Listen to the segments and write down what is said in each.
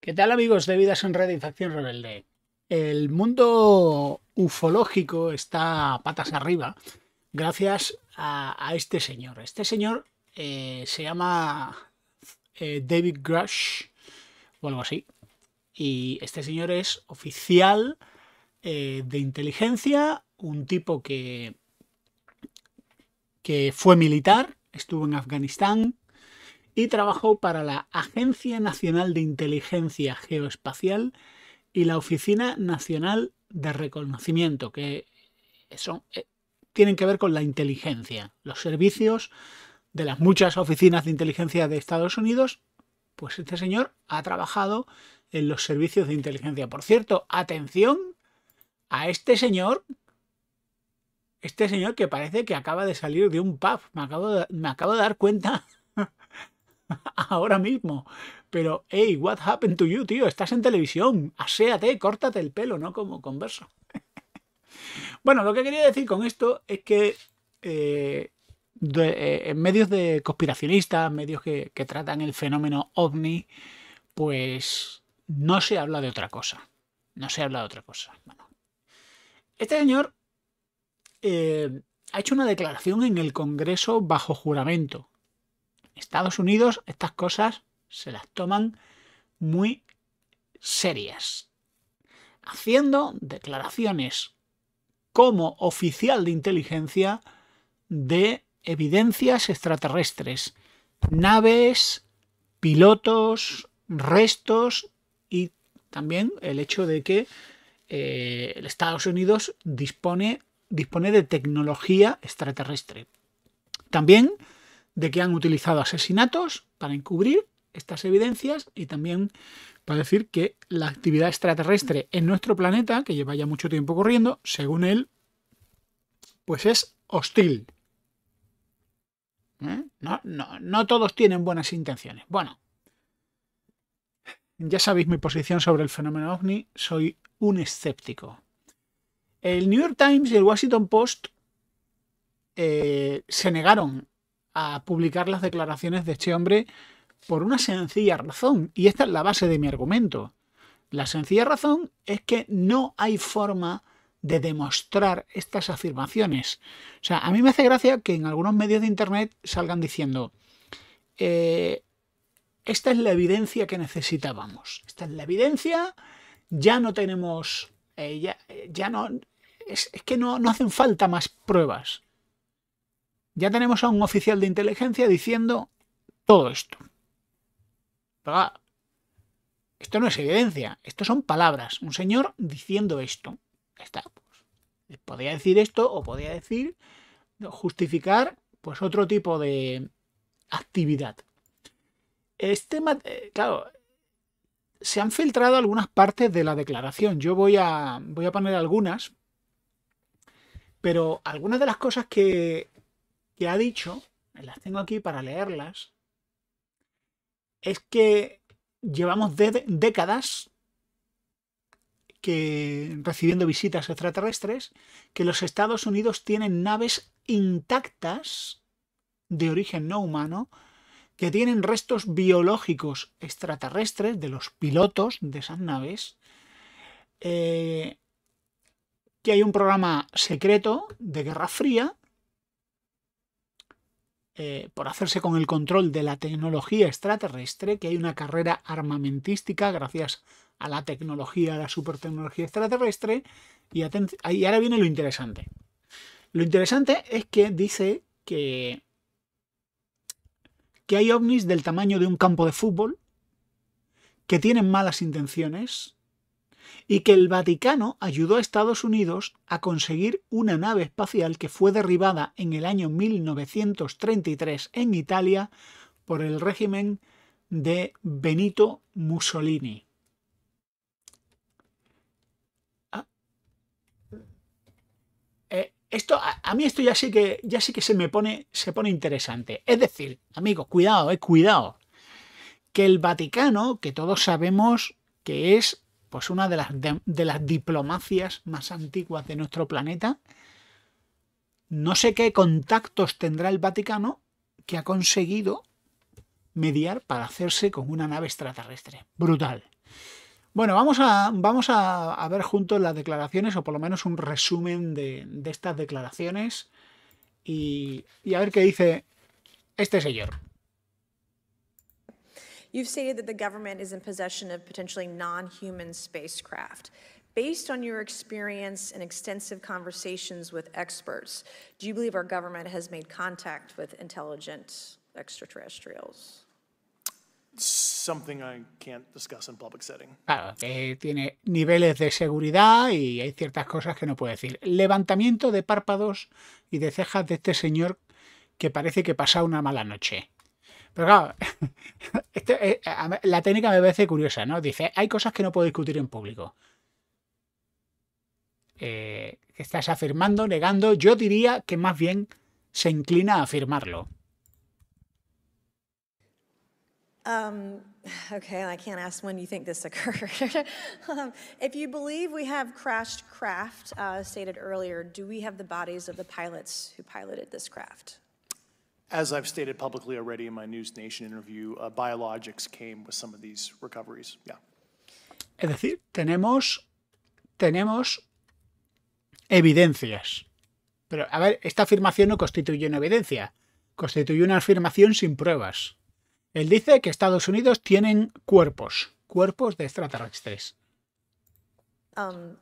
¿Qué tal amigos de Vidas en Red y Rebelde? El mundo ufológico está patas arriba gracias a, este señor. Este señor eh, se llama eh, David Grush o algo así. Y este señor es oficial eh, de inteligencia, un tipo que, que fue militar, estuvo en Afganistán, y trabajó para la Agencia Nacional de Inteligencia Geoespacial y la Oficina Nacional de Reconocimiento, que eh, tienen que ver con la inteligencia, los servicios de las muchas oficinas de inteligencia de Estados Unidos, pues este señor ha trabajado en los servicios de inteligencia. Por cierto, atención a este señor, este señor que parece que acaba de salir de un pub, me acabo me acabo de dar cuenta ahora mismo. Pero, hey, what happened to you, tío? Estás en televisión, aséate, córtate el pelo, ¿no? Como converso. bueno, lo que quería decir con esto es que eh, eh, en medios de conspiracionistas, medios que, tratan el fenómeno ovni, pues no se habla de otra cosa. No se habla de otra cosa. Este señor eh, ha hecho una declaración en el Congreso bajo juramento. Estados Unidos estas cosas se las toman muy serias, haciendo declaraciones como oficial de inteligencia de evidencias extraterrestres, naves, pilotos, restos y también el hecho de que eh, Estados Unidos dispone, dispone de tecnología extraterrestre. También de que han utilizado asesinatos para encubrir estas evidencias y también para decir que la actividad extraterrestre en nuestro planeta, que lleva ya mucho tiempo corriendo, según él, pues es hostil. ¿Eh? No, todos tienen buenas intenciones. Bueno, ya sabéis mi posición sobre el fenómeno ovni, soy un escéptico. El New York Times y el Washington Post eh, se negaron a publicar las declaraciones de este hombre por una sencilla razón, y esta es la base de mi argumento. La sencilla razón es que no hay forma de demostrar estas afirmaciones. O sea, a mí me hace gracia que en algunos medios de Internet salgan diciendo, eh, esta es la evidencia que necesitábamos, esta es la evidencia, ya no tenemos, eh, ya, no, es, es que no, no hacen falta más pruebas ya tenemos a un oficial de inteligencia diciendo todo esto. esto no es evidencia, esto son palabras. Un señor diciendo esto. Está, pues. podría decir esto o podía decir justificar pues otro tipo de actividad. Este, eh, claro, se han filtrado algunas partes de la declaración. Yo voy a, voy a poner algunas, pero algunas de las cosas que que ha dicho, las tengo aquí para leerlas, es que llevamos décadas que recibiendo visitas extraterrestres, que los Estados Unidos tienen naves intactas de origen no humano, que tienen restos biológicos extraterrestres de los pilotos de esas naves, eh, que hay un programa secreto de Guerra Fría eh, por hacerse con el control de la tecnología extraterrestre, que hay una carrera armamentística gracias a la tecnología, a la supertecnología extraterrestre. Y, ahora viene lo interesante. Lo interesante es que dice que, que hay ovnis del tamaño de un campo de fútbol, que tienen malas intenciones, y que el Vaticano ayudó a Estados Unidos a conseguir una nave espacial que fue derribada en el año 1933 en Italia por el régimen de Benito Mussolini. Ah. Eh, esto, a, mí esto ya sí que, ya sí que se me pone, se pone interesante. Es decir, amigos, cuidado, eh, cuidado. Que el Vaticano, que todos sabemos que es pues una de las, diplomacias más antiguas de nuestro planeta. No sé qué contactos tendrá el Vaticano que ha conseguido mediar para hacerse con una nave extraterrestre. Brutal. Bueno, vamos a, vamos a, ver juntos las declaraciones, o por lo menos un resumen de, estas declaraciones, y a ver qué dice este señor. You've stated that the government is in possession of potentially non-human spacecraft. Based on your experience and extensive conversations with experts, do you believe our government has made contact with intelligent extraterrestrials? something I can't discuss in public setting. Claro, tiene niveles de seguridad y hay ciertas cosas que no puede decir. Levantamiento de párpados y de cejas de este señor que parece que pasa una mala noche. Pero claro, eh, la técnica me parece curiosa, ¿no? Dice, hay cosas que no puedo discutir en público. Eh, estás afirmando, negando. Yo diría que más bien se inclina a afirmarlo. Um, okay, I can't ask when you think this occurred. Um, if you believe we have crashed craft, uh, stated earlier, do we have the bodies of the pilots who piloted this craft? As I've stated publicly already in my News Nation interview, uh, biologics came with some of these recoveries. Yeah. Es decir, tenemos, tenemos evidencias. Pero, a ver, esta afirmación no constituye una evidencia. Constituye una afirmación sin pruebas. Él dice que Estados Unidos tienen cuerpos, cuerpos de extraterrestres. Um,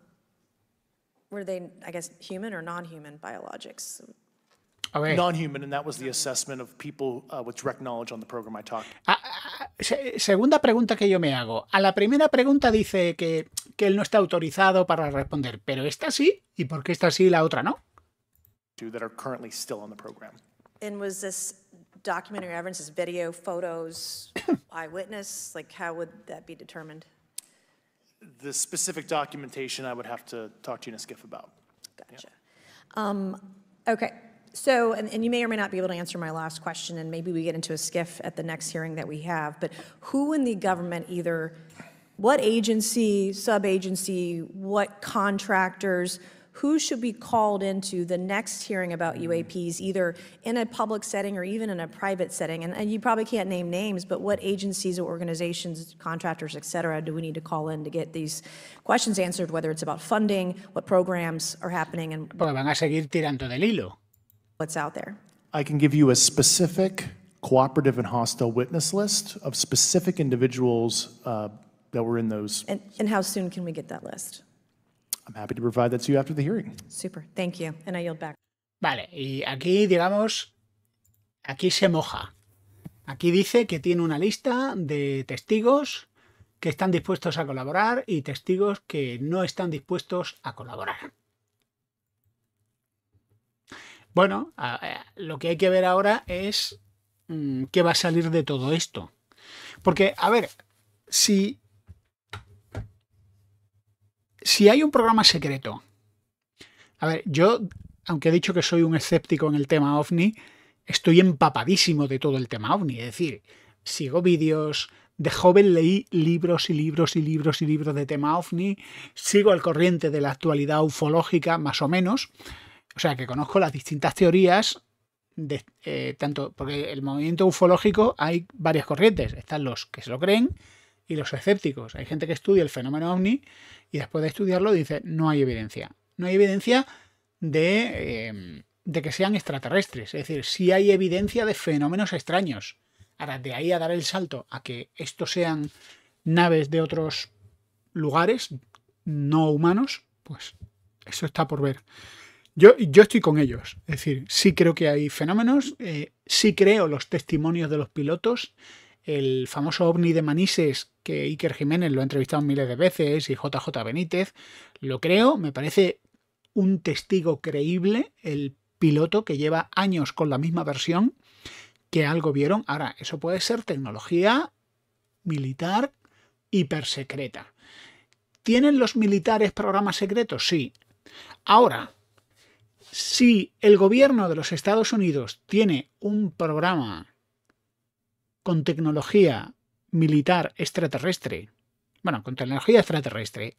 were they, I guess, human or non-human biologics? Okay. Non-human, and that was the assessment of people uh, with direct knowledge on the program I talked. Ah, ah, ah, se segunda pregunta que yo me hago. A la primera pregunta dice que, que él no está autorizado para responder, pero esta sí, ¿y por qué esta sí y la otra no? That are currently still on the program. And was this documentary evidence, this video, photos, eyewitness? Like, how would that be determined? The specific documentation I would have to talk to you and Skiff about. Gotcha. Yeah. Um, okay, so, and, and you may or may not be able to answer my last question, and maybe we get into a skiff at the next hearing that we have, but who in the government either, what agency, sub-agency, what contractors, who should be called into the next hearing about hmm. UAPs, either in a public setting or even in a private setting? And, and you probably can't name names, but what agencies or organizations, contractors, et cetera, do we need to call in to get these questions answered, whether it's about funding, what programs are happening? and Porque van a seguir tirando del hilo. what's out there. I can give you a specific cooperative and hostile witness list of specific individuals uh, that were in those. And, and how soon can we get that list? I'm happy to provide that to you after the hearing. Super, thank you, and I yield back. Vale, y aquí, digamos, aquí se moja. Aquí dice que tiene una lista de testigos que están dispuestos a colaborar y testigos que no están dispuestos a colaborar. Bueno, lo que hay que ver ahora es mm, qué va a salir de todo esto. Porque, a ver, si, si hay un programa secreto, a ver, yo, aunque he dicho que soy un escéptico en el tema ovni, estoy empapadísimo de todo el tema ovni. Es decir, sigo vídeos, de joven leí libros y libros y libros y libros de tema ovni, sigo al corriente de la actualidad ufológica, más o menos. O sea, que conozco las distintas teorías, de, eh, tanto porque el movimiento ufológico hay varias corrientes. Están los que se lo creen y los escépticos. Hay gente que estudia el fenómeno ovni y después de estudiarlo dice, no hay evidencia. No hay evidencia de, eh, de que sean extraterrestres. Es decir, si hay evidencia de fenómenos extraños. Ahora, de ahí a dar el salto a que estos sean naves de otros lugares no humanos, pues eso está por ver. Yo, estoy con ellos. Es decir, sí creo que hay fenómenos, eh, sí creo los testimonios de los pilotos. El famoso ovni de Manises, que Iker Jiménez lo ha entrevistado miles de veces, y JJ Benítez, lo creo, me parece un testigo creíble, el piloto que lleva años con la misma versión, que algo vieron. Ahora, eso puede ser tecnología militar hipersecreta. ¿Tienen los militares programas secretos? Sí. Ahora, si el gobierno de los Estados Unidos tiene un programa con tecnología militar extraterrestre, bueno, con tecnología extraterrestre,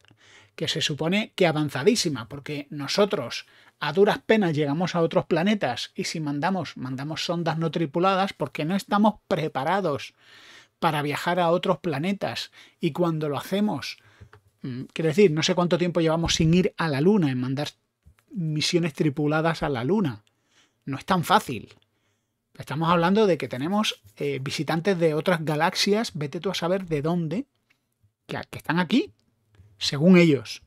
que se supone que avanzadísima, porque nosotros a duras penas llegamos a otros planetas y si mandamos, mandamos sondas no tripuladas porque no estamos preparados para viajar a otros planetas y cuando lo hacemos, mm, quiero decir, no sé cuánto tiempo llevamos sin ir a la Luna en mandar misiones tripuladas a la Luna. No es tan fácil. Estamos hablando de que tenemos eh, visitantes de otras galaxias, vete tú a saber de dónde, que, que están aquí, según ellos.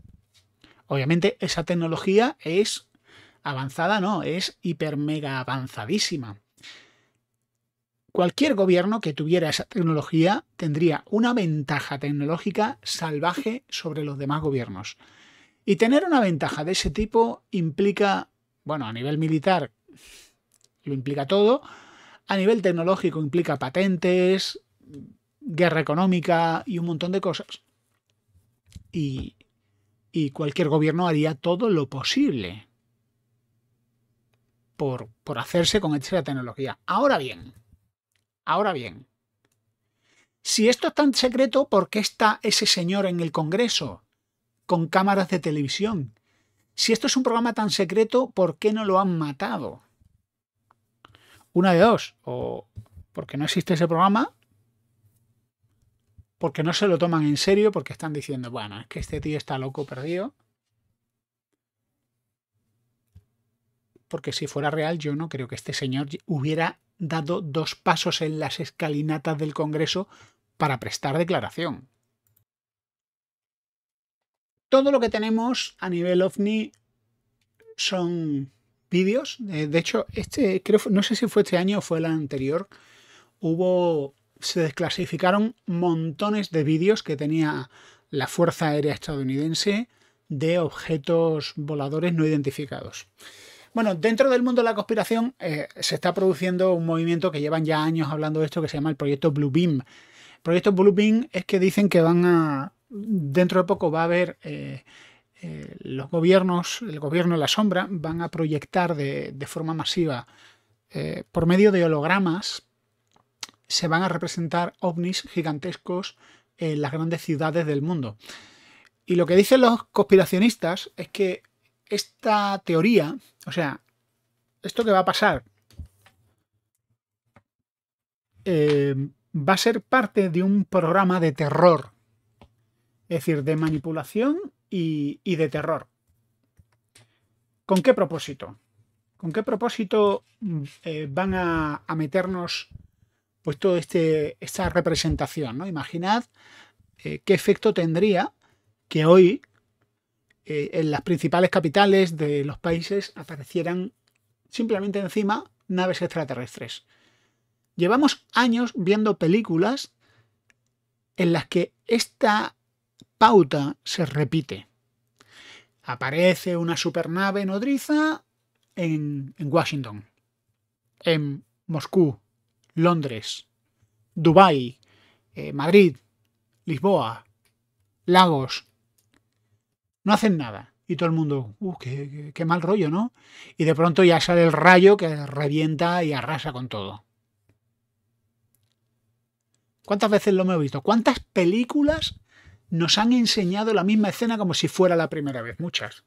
Obviamente esa tecnología es avanzada, no, es hiper mega avanzadísima. Cualquier gobierno que tuviera esa tecnología tendría una ventaja tecnológica salvaje sobre los demás gobiernos. Y tener una ventaja de ese tipo implica, bueno, a nivel militar lo implica todo, a nivel tecnológico implica patentes, guerra económica y un montón de cosas. Y, cualquier gobierno haría todo lo posible por, hacerse con esta tecnología. Ahora bien, ahora bien, si esto es tan secreto, ¿por qué está ese señor en el Congreso? con cámaras de televisión. Si esto es un programa tan secreto, ¿por qué no lo han matado? Una de dos, o porque no existe ese programa, porque no se lo toman en serio, porque están diciendo, bueno, es que este tío está loco perdido. Porque si fuera real, yo no creo que este señor hubiera dado dos pasos en las escalinatas del Congreso para prestar declaración. Todo lo que tenemos a nivel ovni son vídeos. De hecho, este no sé si fue este año o fue el anterior. Hubo. Se desclasificaron montones de vídeos que tenía la Fuerza Aérea Estadounidense de objetos voladores no identificados. Bueno, dentro del mundo de la conspiración eh, se está produciendo un movimiento que llevan ya años hablando de esto que se llama el proyecto Blue Beam. El proyecto Blue Beam es que dicen que van a dentro de poco va a haber... Eh, eh, los gobiernos, el gobierno en la sombra, van a proyectar de, forma masiva, eh, por medio de hologramas, se van a representar ovnis gigantescos en las grandes ciudades del mundo. Y lo que dicen los conspiracionistas es que esta teoría, o sea, esto que va a pasar, va a ser parte de un programa de terror es decir, de manipulación y, de terror. ¿Con qué propósito? ¿Con qué propósito mm, eh, van a, meternos pues toda este, esta representación? ¿no? Imaginad eh, qué efecto tendría que hoy eh, en las principales capitales de los países aparecieran simplemente encima naves extraterrestres. Llevamos años viendo películas en las que esta pauta se repite. Aparece una supernave nodriza en, Washington, en Moscú, Londres, Dubái, eh, Madrid, Lisboa, Lagos. No hacen nada. Y todo el mundo, uh, qué, qué mal rollo, ¿no? Y de pronto ya sale el rayo que revienta y arrasa con todo. ¿Cuántas veces lo he visto? ¿Cuántas películas nos han enseñado la misma escena como si fuera la primera vez, muchas.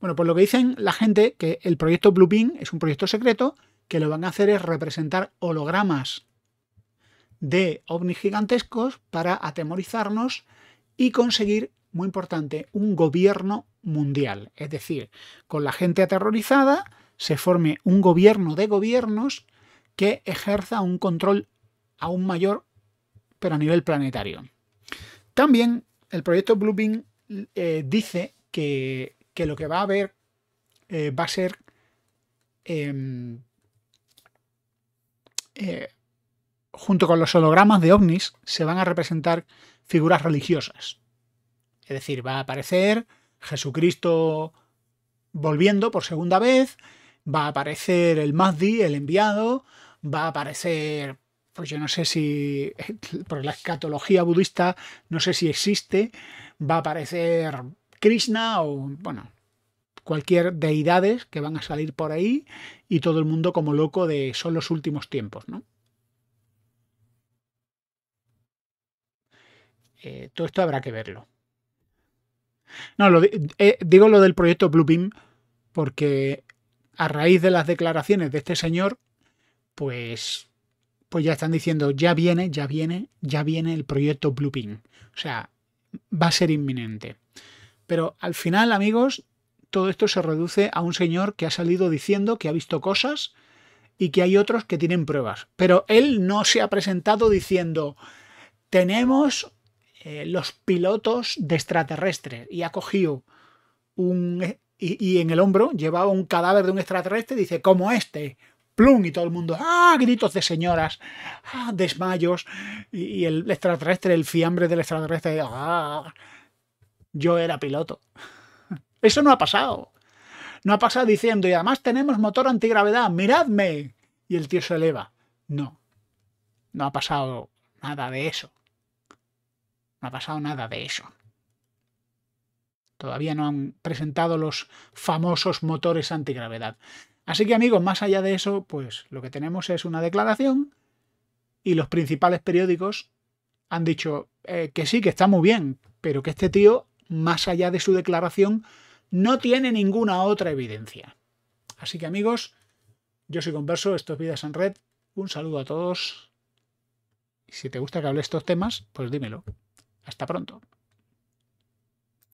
Bueno, pues lo que dicen la gente, que el proyecto Bluebeam es un proyecto secreto, que lo van a hacer es representar hologramas de ovnis gigantescos para atemorizarnos y conseguir, muy importante, un gobierno mundial. Es decir, con la gente aterrorizada se forme un gobierno de gobiernos que ejerza un control aún mayor, pero a nivel planetario. También el proyecto Bluebeam eh, dice que, lo que va a haber eh, va a ser em, eh, junto con los hologramas de ovnis se van a representar figuras religiosas. Es decir, va a aparecer Jesucristo volviendo por segunda vez, va a aparecer el Mazdi, el enviado, va a aparecer pues yo no sé si, por la escatología budista, no sé si existe, va a aparecer Krishna o, bueno, cualquier deidades que van a salir por ahí y todo el mundo como loco de son los últimos tiempos, ¿no? Eh, todo esto habrá que verlo. No, eh, digo lo del proyecto Bluebeam porque a raíz de las declaraciones de este señor, pues pues ya están diciendo, ya viene, ya viene, ya viene el proyecto Blooping. O sea, va a ser inminente. Pero al final, amigos, todo esto se reduce a un señor que ha salido diciendo que ha visto cosas y que hay otros que tienen pruebas. Pero él no se ha presentado diciendo, tenemos eh, los pilotos de extraterrestres y ha cogido un... Y, en el hombro llevaba un cadáver de un extraterrestre dice, como este, plum, y todo el mundo, ah, gritos de señoras, ah, desmayos, y, y el extraterrestre, el fiambre del extraterrestre, ah, yo era piloto. Eso no ha pasado. No ha pasado diciendo, y además tenemos motor antigravedad, miradme. Y el tío se eleva. No. No ha pasado nada de eso. No ha pasado nada de eso. Todavía no han presentado los famosos motores antigravedad. Así que amigos, más allá de eso, pues lo que tenemos es una declaración y los principales periódicos han dicho eh, que sí, que está muy bien, pero que este tío, más allá de su declaración, no tiene ninguna otra evidencia. Así que amigos, yo soy Converso, esto es Vidas en Red, un saludo a todos. y Si te gusta que hable estos temas, pues dímelo. Hasta pronto.